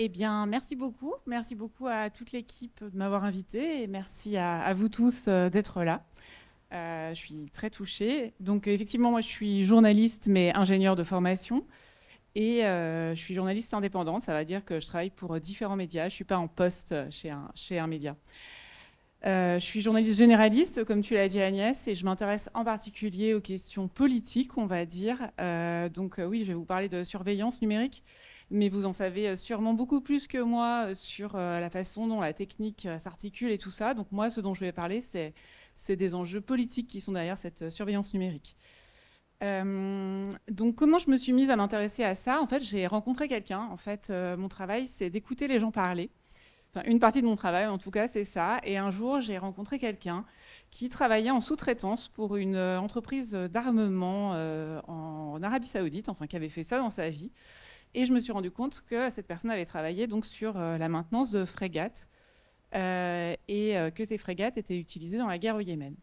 Eh bien, merci beaucoup. Merci beaucoup à toute l'équipe de m'avoir invité et merci à, vous tous euh, d'être là. Euh, je suis très touchée. Donc, effectivement, moi, je suis journaliste, mais ingénieur de formation. Et euh, je suis journaliste indépendante, ça veut dire que je travaille pour différents médias. Je ne suis pas en poste chez un, média. je suis journaliste généraliste, comme tu l'as dit Agnès, et je m'intéresse en particulier aux questions politiques, on va dire. donc oui, je vais vous parler de surveillance numérique mais vous en savez euh, sûrement beaucoup plus que moi euh, sur euh, la façon dont la technique s'articule et tout ça. Donc moi, ce dont je vais parler, c'est des enjeux politiques qui sont derrière cette surveillance numérique. donc comment je me suis mise à m'intéresser à ça En fait, j'ai rencontré quelqu'un. En fait, mon travail, c'est d'écouter les gens parler. Enfin, une partie de mon travail, en tout cas, c'est ça. Et un jour, j'ai rencontré quelqu'un qui travaillait en sous-traitance pour une entreprise d'armement en Arabie Saoudite, enfin, qui avait fait ça dans sa vie. Et je me suis rendu compte que cette personne avait travaillé donc sur euh, la maintenance de frégates euh, et euh, que ces frégates étaient utilisées dans la guerre au Yémen.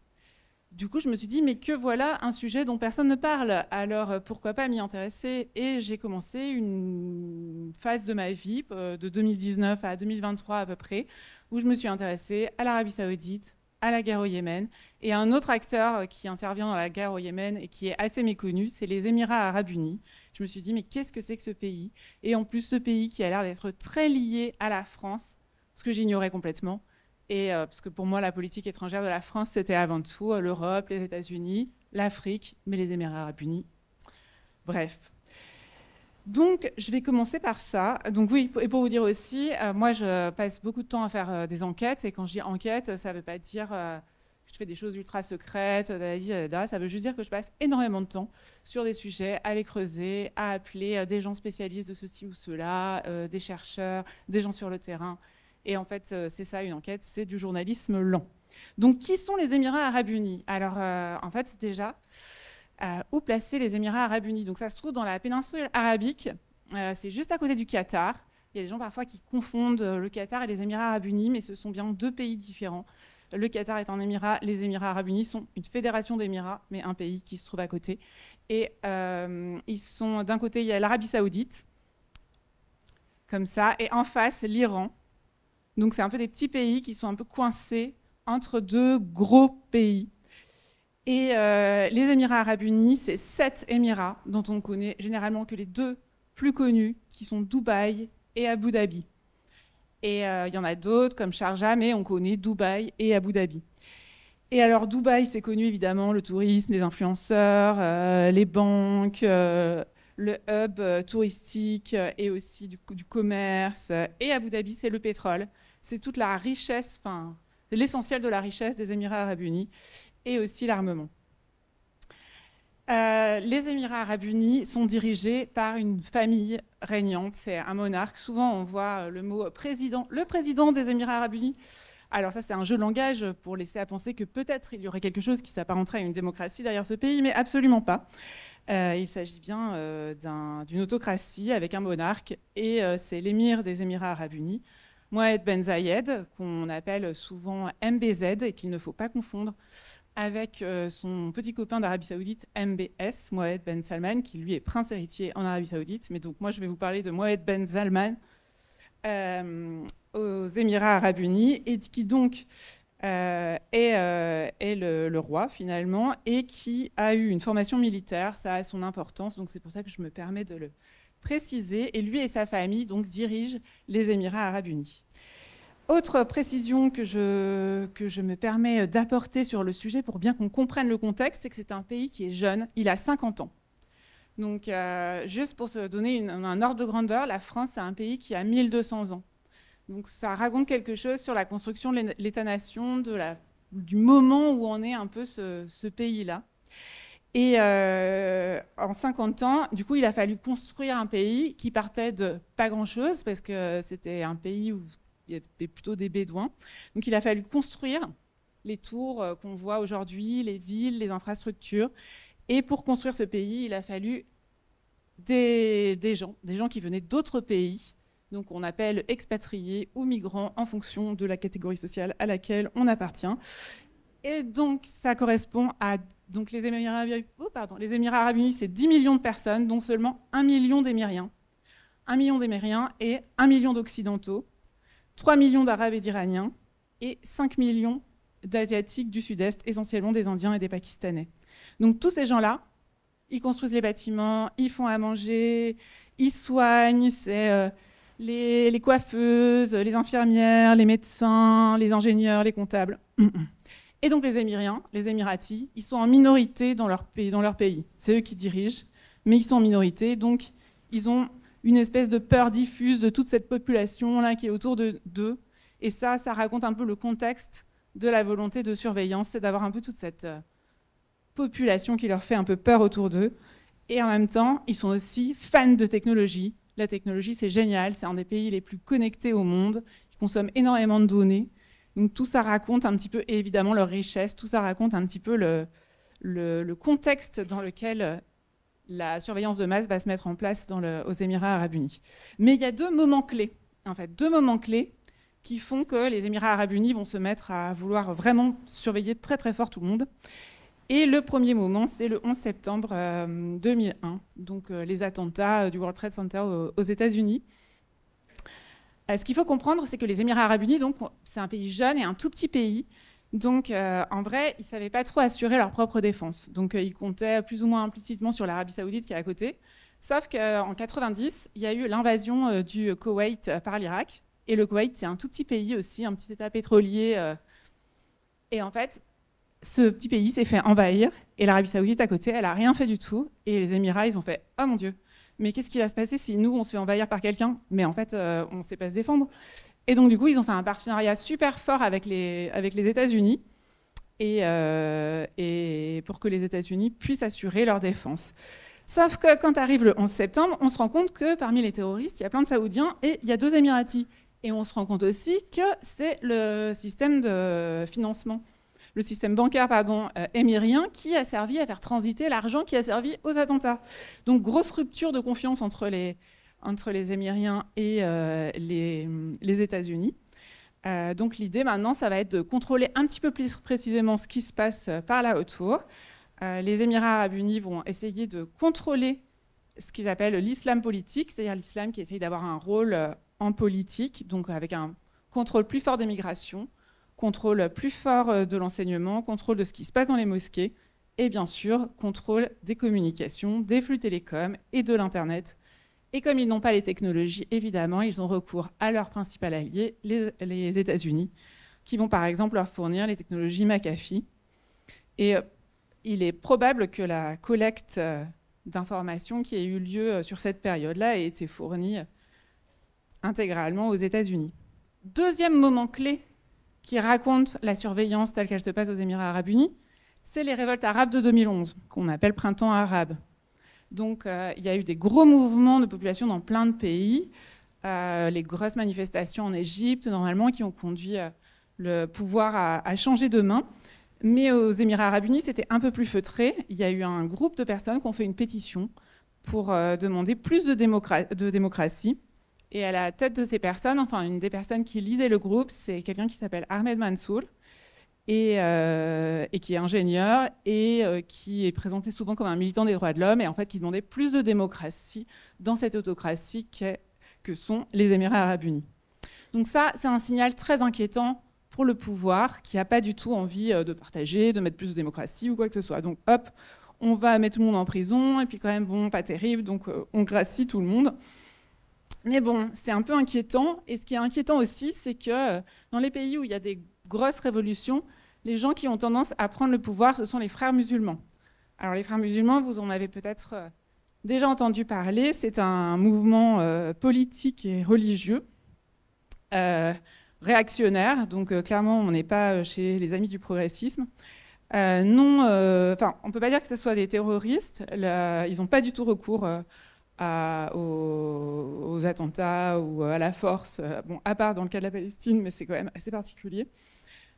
Du coup, je me suis dit, mais que voilà un sujet dont personne ne parle. Alors, pourquoi pas m'y intéresser Et j'ai commencé une phase de ma vie, de 2019 à 2023 à peu près, où je me suis intéressée à l'Arabie saoudite, à la guerre au Yémen. Et un autre acteur euh, qui intervient dans la guerre au Yémen et qui est assez méconnu, c'est les Émirats arabes unis. Je me suis dit, mais qu'est-ce que c'est que ce pays Et en plus, ce pays qui a l'air d'être très lié à la France, ce que j'ignorais complètement. Et euh, parce que pour moi, la politique étrangère de la France, c'était avant tout euh, l'Europe, les États-Unis, l'Afrique, mais les Émirats arabes unis. Bref, donc, je vais commencer par ça. Donc oui, et pour vous dire aussi, euh, moi, je passe beaucoup de temps à faire euh, des enquêtes. Et quand je dis enquête, ça ne veut pas dire euh, que je fais des choses ultra secrètes, ça veut juste dire que je passe énormément de temps sur des sujets, à les creuser, à appeler des gens spécialistes de ceci ou cela, des chercheurs, des gens sur le terrain. Et en fait, c'est ça une enquête, c'est du journalisme lent. Donc, qui sont les Émirats arabes unis Alors, en fait, déjà où placer les Émirats arabes unis. Donc ça se trouve dans la péninsule arabique, euh, c'est juste à côté du Qatar. Il y a des gens parfois qui confondent euh, le Qatar et les Émirats arabes unis, mais ce sont bien deux pays différents. Le Qatar est un émirat, les Émirats arabes unis sont une fédération d'émirats, mais un pays qui se trouve à côté. Et euh, ils sont d'un côté, il y a l'Arabie saoudite, comme ça, et en face, l'Iran. Donc c'est un peu des petits pays qui sont un peu coincés entre deux gros pays et euh, les Émirats arabes unis, c'est sept Émirats dont on ne connaît généralement que les deux plus connus, qui sont Dubaï et Abu Dhabi. Et euh, il y en a d'autres comme Sharjah, mais on connaît Dubaï et Abu Dhabi. Et alors Dubaï, c'est connu évidemment, le tourisme, les influenceurs, euh, les banques, le hub touristique et aussi du, du commerce. Et Abu Dhabi, c'est le pétrole. C'est toute la richesse, enfin, l'essentiel de la richesse des Émirats arabes unis et aussi l'armement. Euh, les Émirats arabes unis sont dirigés par une famille régnante, c'est un monarque. Souvent, on voit euh, le mot président, le président des Émirats arabes unis. Alors ça, c'est un jeu de langage pour laisser à penser que peut-être il y aurait quelque chose qui s'apparenterait à une démocratie derrière ce pays, mais absolument pas. Euh, il s'agit bien d'une autocratie avec un monarque, et c'est l'émir des Émirats arabes unis, Mohamed Ben Zayed, qu'on appelle souvent MBZ et qu'il ne faut pas confondre avec euh, son petit copain d'Arabie Saoudite, MBS, Mohamed Ben Salman, qui lui est prince héritier en Arabie Saoudite. Mais donc moi, je vais vous parler de Mohamed Ben Salman euh, aux Émirats Arabes Unis, et qui donc euh, est, le, le, roi finalement, et qui a eu une formation militaire. Ça a son importance, donc c'est pour ça que je me permets de le préciser. Et lui et sa famille donc dirigent les Émirats Arabes Unis. Autre précision que je, que je me permets d'apporter sur le sujet pour bien qu'on comprenne le contexte, c'est que c'est un pays qui est jeune, il a 50 ans. Donc, euh, juste pour se donner un ordre de grandeur, la France, c'est un pays qui a 1200 ans. Donc, ça raconte quelque chose sur la construction de l'État-nation, du moment où on est un peu ce, pays-là. Et euh, en 50 ans, du coup, il a fallu construire un pays qui partait de pas grand-chose, parce que c'était un pays où il y avait plutôt des Bédouins. Donc il a fallu construire les tours euh, qu'on voit aujourd'hui, les villes, les infrastructures. Et pour construire ce pays, il a fallu des, gens, des gens qui venaient d'autres pays. Donc on appelle expatriés ou migrants en fonction de la catégorie sociale à laquelle on appartient. Et donc ça correspond à donc les Émirats arabes oh, pardon, les Émirats arabes unis, c'est 10 millions de personnes, dont seulement 1 million d'Émiriens. 1 million d'Émiriens et 1 million d'Occidentaux. 3 millions d'Arabes et d'Iraniens et 5 millions d'Asiatiques du Sud-Est, essentiellement des Indiens et des Pakistanais. Donc tous ces gens-là, ils construisent les bâtiments, ils font à manger, ils soignent, c'est euh, les, les, coiffeuses, les infirmières, les médecins, les ingénieurs, les comptables. Et donc les Émiriens, les Émiratis, ils sont en minorité dans leur pays. Dans leur pays. C'est eux qui dirigent, mais ils sont en minorité, donc ils ont une espèce de peur diffuse de toute cette population-là qui est autour de d'eux. Et ça, ça raconte un peu le contexte de la volonté de surveillance, c'est d'avoir un peu toute cette euh, population qui leur fait un peu peur autour d'eux. Et en même temps, ils sont aussi fans de technologie. La technologie, c'est génial, c'est un des pays les plus connectés au monde, ils consomment énormément de données. Donc tout ça raconte un petit peu, évidemment leur richesse, tout ça raconte un petit peu le contexte dans lequel euh, la surveillance de masse va se mettre en place dans aux Émirats arabes unis. Mais il y a deux moments clés, en fait, deux moments clés qui font que les Émirats arabes unis vont se mettre à vouloir vraiment surveiller très très fort tout le monde. Et le premier moment, c'est le 11 septembre 2001, euh, donc euh, les attentats euh, du World Trade Center aux, États-Unis. ce qu'il faut comprendre, c'est que les Émirats arabes unis, donc c'est un pays jeune et un tout petit pays, donc, euh, en vrai, ils ne savaient pas trop assurer leur propre défense. Donc, euh, ils comptaient plus ou moins implicitement sur l'Arabie saoudite qui est à côté. Sauf qu'en euh, 90, il y a eu l'invasion du Koweït par l'Irak. Et le Koweït, c'est un tout petit pays aussi, un petit État pétrolier. et en fait, ce petit pays s'est fait envahir. Et l'Arabie saoudite à côté, elle n'a rien fait du tout. Et les Émirats, ils ont fait « Oh mon Dieu !» mais qu'est-ce qui va se passer si nous, on se fait envahir par quelqu'un Mais en fait, on ne sait pas se défendre. Et donc, du coup, ils ont fait un partenariat super fort avec les, avec les États-Unis et, euh, et, pour que les États-Unis puissent assurer leur défense. Sauf que quand arrive le 11 septembre, on se rend compte que parmi les terroristes, il y a plein de Saoudiens et il y a deux Émiratis. Et on se rend compte aussi que c'est le système de financement, le système bancaire pardon, euh, émirien qui a servi à faire transiter l'argent qui a servi aux attentats. Donc grosse rupture de confiance entre les, entre les Émiriens et euh, les, États-Unis. Euh, donc l'idée maintenant, ça va être de contrôler un petit peu plus précisément ce qui se passe euh, par là autour. les Émirats arabes unis vont essayer de contrôler ce qu'ils appellent l'islam politique, c'est-à-dire l'islam qui essaye d'avoir un rôle en politique, donc avec un contrôle plus fort des migrations, contrôle plus fort de l'enseignement, contrôle de ce qui se passe dans les mosquées, et bien sûr contrôle des communications, des flux télécoms et de l'Internet et comme ils n'ont pas les technologies, évidemment, ils ont recours à leur principal allié, les, États-Unis, qui vont par exemple leur fournir les technologies McAfee. Et euh, il est probable que la collecte euh, d'informations qui a eu lieu euh, sur cette période-là ait été fournie intégralement aux États-Unis. Deuxième moment clé qui raconte la surveillance telle qu'elle se passe aux Émirats arabes unis, c'est les révoltes arabes de 2011, qu'on appelle printemps arabe. Donc euh, il y a eu des gros mouvements de population dans plein de pays, euh, les grosses manifestations en Égypte normalement qui ont conduit euh, le pouvoir à, changer de main. Mais aux Émirats arabes unis, c'était un peu plus feutré. Il y a eu un groupe de personnes qui ont fait une pétition pour demander plus de, de, démocratie. Et à la tête de ces personnes, enfin une des personnes qui lidait le groupe, c'est quelqu'un qui s'appelle Ahmed Mansour, euh, et, qui est ingénieur et euh, qui est présenté souvent comme un militant des droits de l'homme et en fait qui demandait plus de démocratie dans cette autocratie que sont les Émirats arabes unis. Donc ça, c'est un signal très inquiétant pour le pouvoir qui n'a pas du tout envie euh, de partager, de mettre plus de démocratie ou quoi que ce soit. Donc hop, on va mettre tout le monde en prison et puis quand même, bon, pas terrible, donc on gracie tout le monde. Mais bon, c'est un peu inquiétant. Et ce qui est inquiétant aussi, c'est que dans les pays où il y a des grosses révolutions, les gens qui ont tendance à prendre le pouvoir, ce sont les frères musulmans. Alors les frères musulmans, vous en avez peut-être euh, déjà entendu parler, c'est un mouvement euh, politique et religieux, euh, réactionnaire, donc clairement on n'est pas chez les amis du progressisme. non, on ne peut pas dire que ce soit des terroristes, ils n'ont pas du tout recours aux, attentats ou à la force, bon, à part dans le cas de la Palestine, mais c'est quand même assez particulier.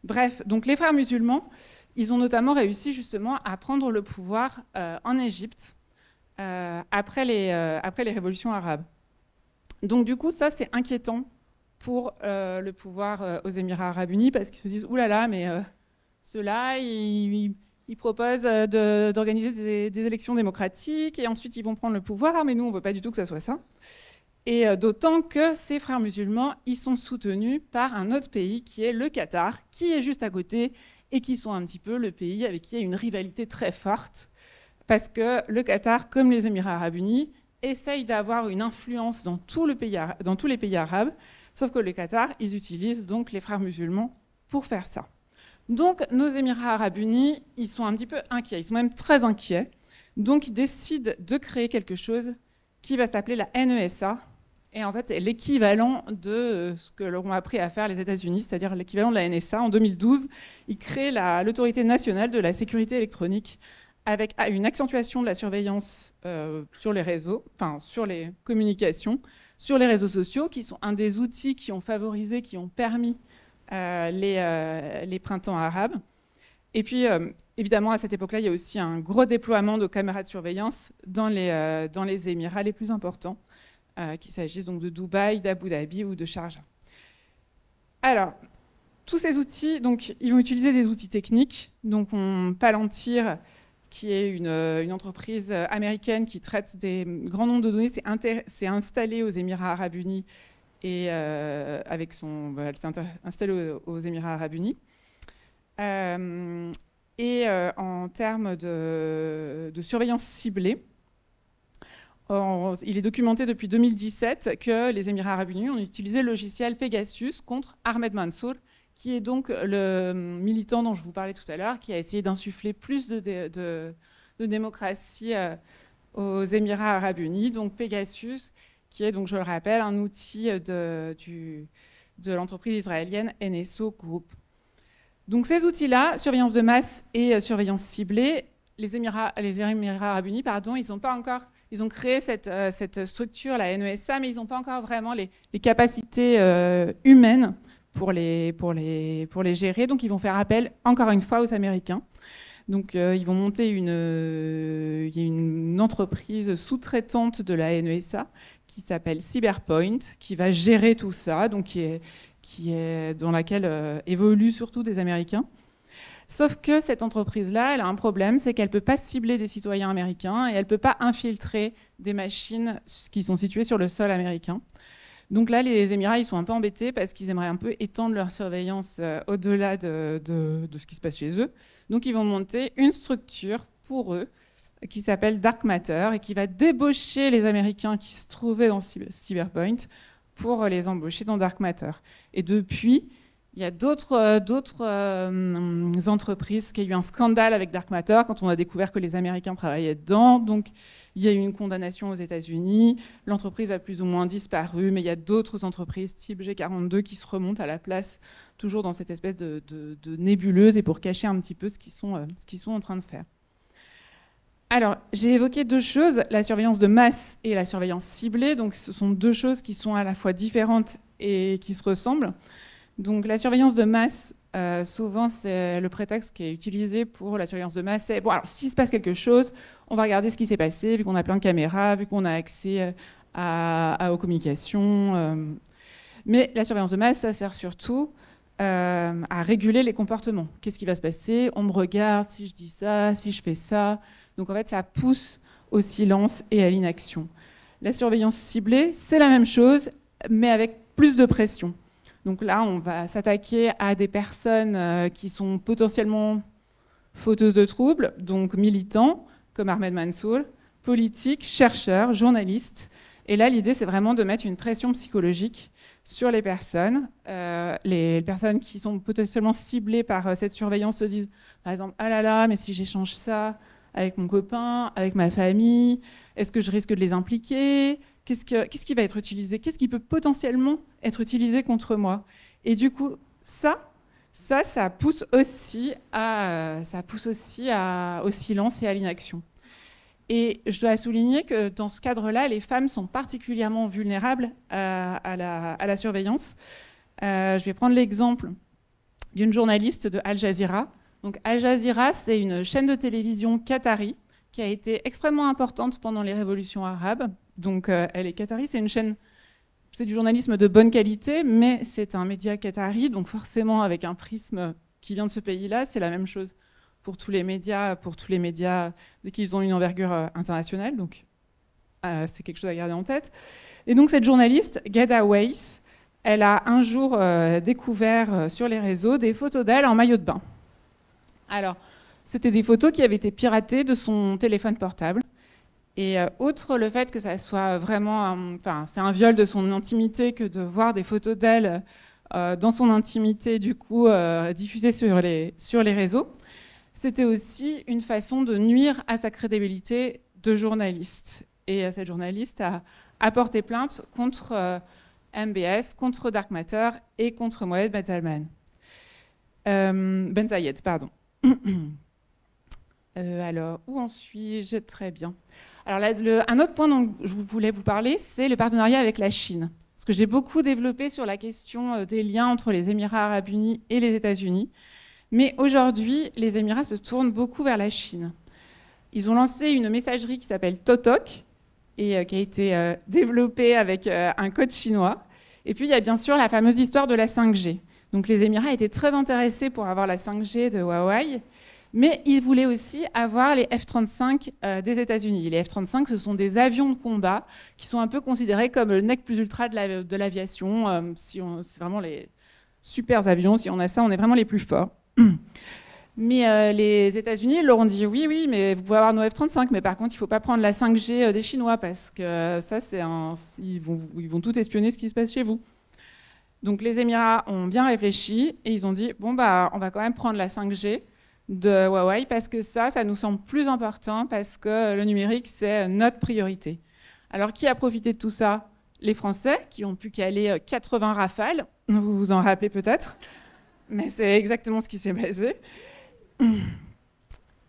Bref, donc les frères musulmans, ils ont notamment réussi justement à prendre le pouvoir euh, en Égypte euh, euh, après, les, révolutions arabes. Donc du coup, ça c'est inquiétant pour le pouvoir aux Émirats arabes unis parce qu'ils se disent, oulala, là là, mais ceux-là, ils, proposent d'organiser des, des, élections démocratiques et ensuite ils vont prendre le pouvoir, hein, mais nous on ne veut pas du tout que ça soit ça. Et euh, d'autant que ces frères musulmans, ils sont soutenus par un autre pays qui est le Qatar, qui est juste à côté et qui sont un petit peu le pays avec qui il y a une rivalité très forte. Parce que le Qatar, comme les Émirats arabes unis, essaye d'avoir une influence dans, tout le pays, dans tous les pays arabes, sauf que le Qatar, ils utilisent donc les frères musulmans pour faire ça. Donc nos Émirats arabes unis, ils sont un petit peu inquiets, ils sont même très inquiets. Donc ils décident de créer quelque chose qui va s'appeler la NESA, et en fait, l'équivalent de euh, ce que a appris à faire les États-Unis, c'est-à-dire l'équivalent de la NSA, en 2012, ils créent l'autorité nationale de la sécurité électronique avec une accentuation de la surveillance euh, sur les réseaux, enfin sur les communications, sur les réseaux sociaux, qui sont un des outils qui ont favorisé, qui ont permis euh, les, printemps arabes. Et puis, évidemment, à cette époque-là, il y a aussi un gros déploiement de caméras de surveillance dans les Émirats les plus importants. Euh, qu'il s'agisse donc de Dubaï, d'Abu Dhabi ou de Sharjah. Alors, tous ces outils, donc, ils vont utiliser des outils techniques. Donc, Palantir, qui est une, euh, entreprise euh, américaine qui traite des grands nombres de données, s'est installée aux Émirats arabes unis et avec son, elle s'est installée aux, Émirats arabes unis. et en termes de, surveillance ciblée, il est documenté depuis 2017 que les Émirats arabes unis ont utilisé le logiciel Pegasus contre Ahmed Mansour, qui est donc le militant dont je vous parlais tout à l'heure, qui a essayé d'insuffler plus de, démocratie euh, aux Émirats arabes unis. Donc Pegasus, qui est, donc, je le rappelle, un outil de, de l'entreprise israélienne NSO Group. Donc ces outils-là, surveillance de masse et euh, surveillance ciblée, les Émirats, les Émirats arabes unis, pardon, ils n'ont pas encore ils ont créé cette, euh, cette structure, la NESA, mais ils n'ont pas encore vraiment les, capacités euh, humaines pour les, pour, les, pour les gérer. Donc ils vont faire appel encore une fois aux Américains. Donc euh, ils vont monter une, une entreprise sous-traitante de la NESA qui s'appelle Cyberpoint, qui va gérer tout ça, donc qui est, qui est dans laquelle évoluent surtout des Américains. Sauf que cette entreprise-là, elle a un problème, c'est qu'elle ne peut pas cibler des citoyens américains et elle ne peut pas infiltrer des machines qui sont situées sur le sol américain. Donc là, les Émirats, ils sont un peu embêtés parce qu'ils aimeraient un peu étendre leur surveillance euh, au-delà de, ce qui se passe chez eux. Donc ils vont monter une structure pour eux qui s'appelle Dark Matter et qui va débaucher les Américains qui se trouvaient dans Cyberpoint pour les embaucher dans Dark Matter. Et depuis, il y a d'autres, euh, d'autres euh, entreprises qui a eu un scandale avec Dark Matter quand on a découvert que les Américains travaillaient dedans. Donc il y a eu une condamnation aux États-Unis. L'entreprise a plus ou moins disparu, mais il y a d'autres entreprises type G42 qui se remontent à la place, toujours dans cette espèce de, nébuleuse et pour cacher un petit peu ce qu'ils sont, euh, ce qu'ils sont en train de faire. Alors, j'ai évoqué deux choses, la surveillance de masse et la surveillance ciblée. Donc, ce sont deux choses qui sont à la fois différentes et qui se ressemblent. Donc la surveillance de masse, euh, souvent c'est le prétexte qui est utilisé pour la surveillance de masse, c'est bon alors s'il se passe quelque chose, on va regarder ce qui s'est passé, vu qu'on a plein de caméras, vu qu'on a accès euh, à, aux communications. Euh. Mais la surveillance de masse, ça sert surtout à réguler les comportements. Qu'est-ce qui va se passer On me regarde si je dis ça, si je fais ça. Donc en fait, ça pousse au silence et à l'inaction. La surveillance ciblée, c'est la même chose, mais avec plus de pression. Donc là, on va s'attaquer à des personnes euh, qui sont potentiellement fauteuses de troubles, donc militants, comme Ahmed Mansour, politiques, chercheurs, journalistes. Et là, l'idée, c'est vraiment de mettre une pression psychologique sur les personnes. Euh, les personnes qui sont potentiellement ciblées par euh, cette surveillance se disent, par exemple, ah là là, mais si j'échange ça avec mon copain, avec ma famille, est-ce que je risque de les impliquer qu'est-ce, qui va être utilisé, qu'est-ce qui peut potentiellement être utilisé contre moi. Et du coup, ça, ça, ça pousse aussi, à, ça pousse aussi au silence et à l'inaction. Et je dois souligner que dans ce cadre-là, les femmes sont particulièrement vulnérables à, la, surveillance. Euh, je vais prendre l'exemple d'une journaliste de Al Jazeera. Donc Al Jazeera, c'est une chaîne de télévision qatari qui a été extrêmement importante pendant les révolutions arabes, donc euh, elle est qatari, c'est une chaîne c'est du journalisme de bonne qualité, mais c'est un média qatari, donc forcément avec un prisme qui vient de ce pays-là, c'est la même chose pour tous les médias, pour tous les médias dès qu'ils ont une envergure euh, internationale, donc euh, c'est quelque chose à garder en tête. Et donc cette journaliste, Gada Weiss, elle a un jour découvert sur les réseaux des photos d'elle en maillot de bain. Alors, c'était des photos qui avaient été piratées de son téléphone portable. Et euh, outre le fait que ça soit vraiment, enfin, c'est un viol de son intimité que de voir des photos d'elle euh, dans son intimité, du coup, euh, diffusées sur les, sur les réseaux, c'était aussi une façon de nuire à sa crédibilité de journaliste. Et cette journaliste a, apporté porté plainte contre MBS, contre Dark Matter et contre moed Ben pardon. Euh, alors, où en suis-je Très bien. Alors, un autre point dont je voulais vous parler, c'est le partenariat avec la Chine. Ce que j'ai beaucoup développé sur la question euh, des liens entre les Émirats arabes unis et les États-Unis. Mais aujourd'hui, les Émirats se tournent beaucoup vers la Chine. Ils ont lancé une messagerie qui s'appelle Totok et euh, qui a été développée avec un code chinois. Et puis, il y a bien sûr la fameuse histoire de la 5G. Donc, les Émirats étaient très intéressés pour avoir la 5G de Huawei mais ils voulaient aussi avoir les F-35 euh, des États-Unis. Les F-35, ce sont des avions de combat qui sont un peu considérés comme le nec plus ultra de l'aviation. Euh, c'est vraiment les super avions. Si on a ça, on est vraiment les plus forts. Mais euh, les États-Unis leur ont dit oui, oui, mais vous pouvez avoir nos F-35, mais par contre, il ne faut pas prendre la 5G des Chinois parce que ça, c'est ils, vont, ils vont tout espionner ce qui se passe chez vous. Donc les Émirats ont bien réfléchi et ils ont dit bon, bah, on va quand même prendre la 5G de Huawei parce que ça, ça nous semble plus important parce que le numérique, c'est notre priorité. Alors, qui a profité de tout ça Les Français, qui ont pu caler 80 euh, rafales. Vous vous en rappelez peut-être, mais c'est exactement ce qui s'est passé.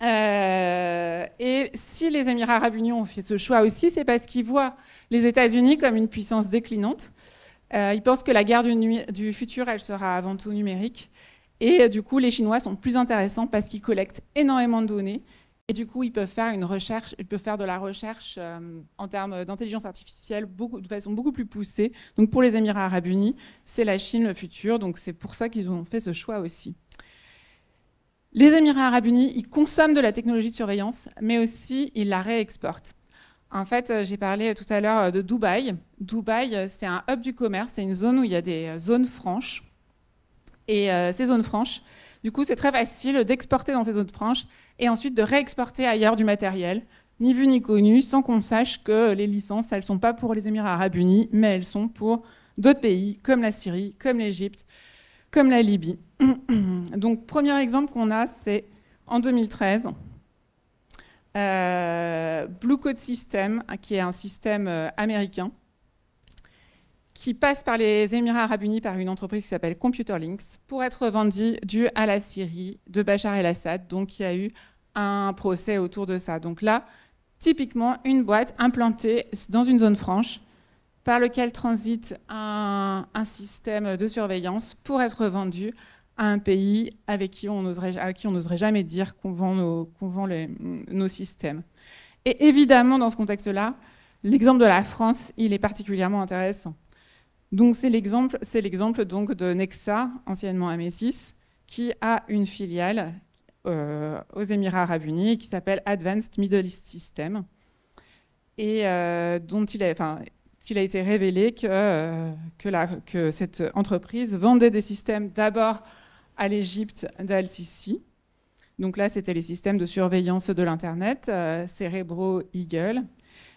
Euh, et si les Émirats arabes unis ont fait ce choix aussi, c'est parce qu'ils voient les États-Unis comme une puissance déclinante. Euh, ils pensent que la guerre du futur, elle sera avant tout numérique. Et euh, du coup, les Chinois sont plus intéressants parce qu'ils collectent énormément de données. Et du coup, ils peuvent faire une recherche, ils peuvent faire de la recherche euh, en termes d'intelligence artificielle de façon beaucoup plus poussée. Donc, pour les Émirats arabes unis, c'est la Chine le futur. Donc, c'est pour ça qu'ils ont fait ce choix aussi. Les Émirats arabes unis, ils consomment de la technologie de surveillance, mais aussi ils la réexportent. En fait, euh, j'ai parlé tout à l'heure de Dubaï. Dubaï, c'est un hub du commerce, c'est une zone où il y a des zones franches et euh, ces zones franches. Du coup, c'est très facile d'exporter dans ces zones franches et ensuite de réexporter ailleurs du matériel, ni vu ni connu, sans qu'on sache que les licences, elles ne sont pas pour les Émirats arabes unis, mais elles sont pour d'autres pays comme la Syrie, comme l'Égypte, comme la Libye. Donc, premier exemple qu'on a, c'est en 2013. Blue Code System, qui est un système euh, américain, qui passe par les Émirats arabes unis par une entreprise qui s'appelle Computer Links, pour être vendue dû à la Syrie de Bachar el-Assad. Donc il y a eu un procès autour de ça. Donc là, typiquement, une boîte implantée dans une zone franche par lequel transite un, système de surveillance pour être vendue à un pays avec qui on oserait, à qui on n'oserait jamais dire qu'on vend, nos, qu'on vend nos systèmes. Et évidemment, dans ce contexte-là, l'exemple de la France, il est particulièrement intéressant c'est l'exemple, c'est l'exemple donc de Nexa, anciennement Amesis, qui a une filiale euh, aux Émirats Arabes Unis qui s'appelle Advanced Middle East System et euh, dont il a, été révélé euh, que, cette entreprise vendait des systèmes d'abord à l'Égypte dal Donc là, c'était les systèmes de surveillance de l'Internet, Cerebro Eagle,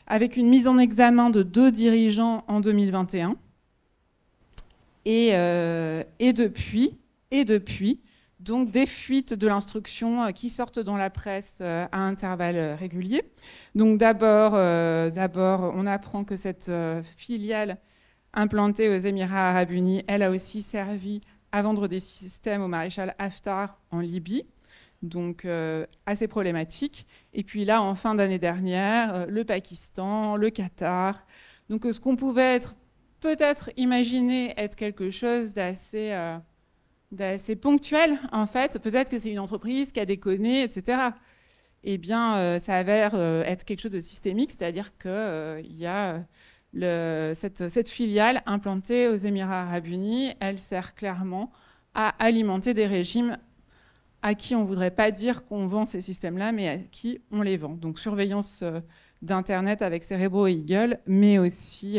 avec une mise en examen de deux dirigeants en 2021 et, euh, et, depuis, et depuis, donc des fuites de l'instruction euh, qui sortent dans la presse euh, à intervalles réguliers. Donc d'abord, d'abord, on apprend que cette filiale implantée aux Émirats arabes unis, elle a aussi servi à vendre des systèmes au maréchal Haftar en Libye. Donc assez problématique. Et puis là, en fin d'année dernière, le Pakistan, le Qatar. Donc ce qu'on pouvait être peut-être imaginer être quelque chose euh, d'assez ponctuel, en fait. Peut-être que c'est une entreprise qui a déconné, etc. Eh bien, euh, ça avère euh, être quelque chose de systémique, c'est-à-dire qu'il il y a le, cette, cette, filiale implantée aux Émirats arabes unis, elle sert clairement à alimenter des régimes à qui on ne voudrait pas dire qu'on vend ces systèmes-là, mais à qui on les vend. Donc surveillance d'Internet avec Cerebro et Eagle, mais aussi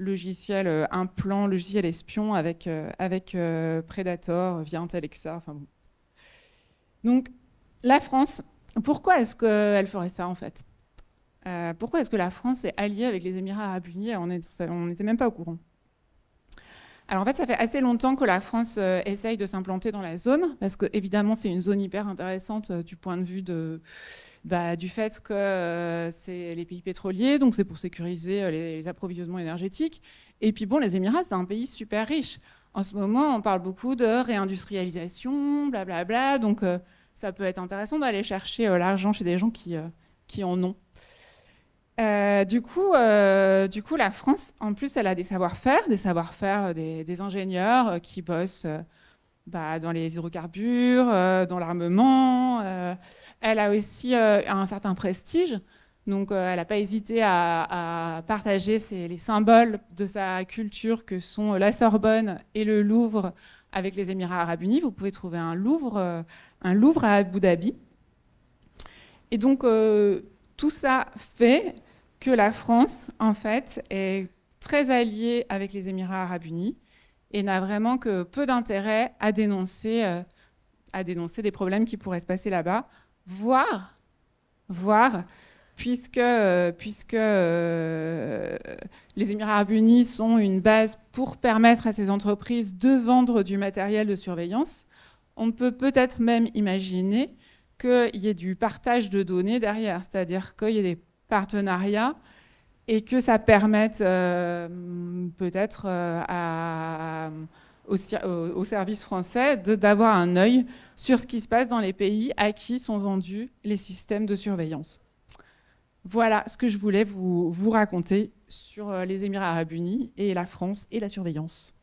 logiciel, euh, un plan logiciel espion avec, euh, avec euh, Predator via Alexa Enfin Donc, la France, pourquoi est-ce qu'elle ferait ça en fait Pourquoi est-ce que la France est alliée avec les Émirats arabes unis On n'était même pas au courant. Alors en fait, ça fait assez longtemps que la France euh, essaye de s'implanter dans la zone, parce que évidemment, c'est une zone hyper intéressante euh, du point de vue de, bah, du fait que euh, c'est les pays pétroliers, donc c'est pour sécuriser les, approvisionnements énergétiques. Et puis bon, les Émirats, c'est un pays super riche. En ce moment, on parle beaucoup de réindustrialisation, blablabla. donc, ça peut être intéressant d'aller chercher l'argent chez des gens qui, qui en ont. Euh, du, coup, euh, du coup, la France, en plus, elle a des savoir-faire, des savoir-faire euh, des, ingénieurs qui bossent bah, dans les hydrocarbures, dans l'armement. elle a aussi un certain prestige. Donc, elle n'a pas hésité à, partager les symboles de sa culture que sont la Sorbonne et le Louvre avec les Émirats arabes unis. Vous pouvez trouver un Louvre, un Louvre à Abu Dhabi. Et donc, tout ça fait que la France, en fait, est très alliée avec les Émirats arabes unis et n'a vraiment que peu d'intérêt à dénoncer, euh, à dénoncer des problèmes qui pourraient se passer là-bas, voire, voire puisque, euh, euh, les Émirats arabes unis sont une base pour permettre à ces entreprises de vendre du matériel de surveillance, on peut peut-être même imaginer qu'il y ait du partage de données derrière, c'est-à-dire qu'il y ait des partenariats et que ça permette euh, peut-être euh, aux, services français d'avoir un œil sur ce qui se passe dans les pays à qui sont vendus les systèmes de surveillance. Voilà ce que je voulais vous raconter sur euh, les Émirats arabes unis et la France et la surveillance.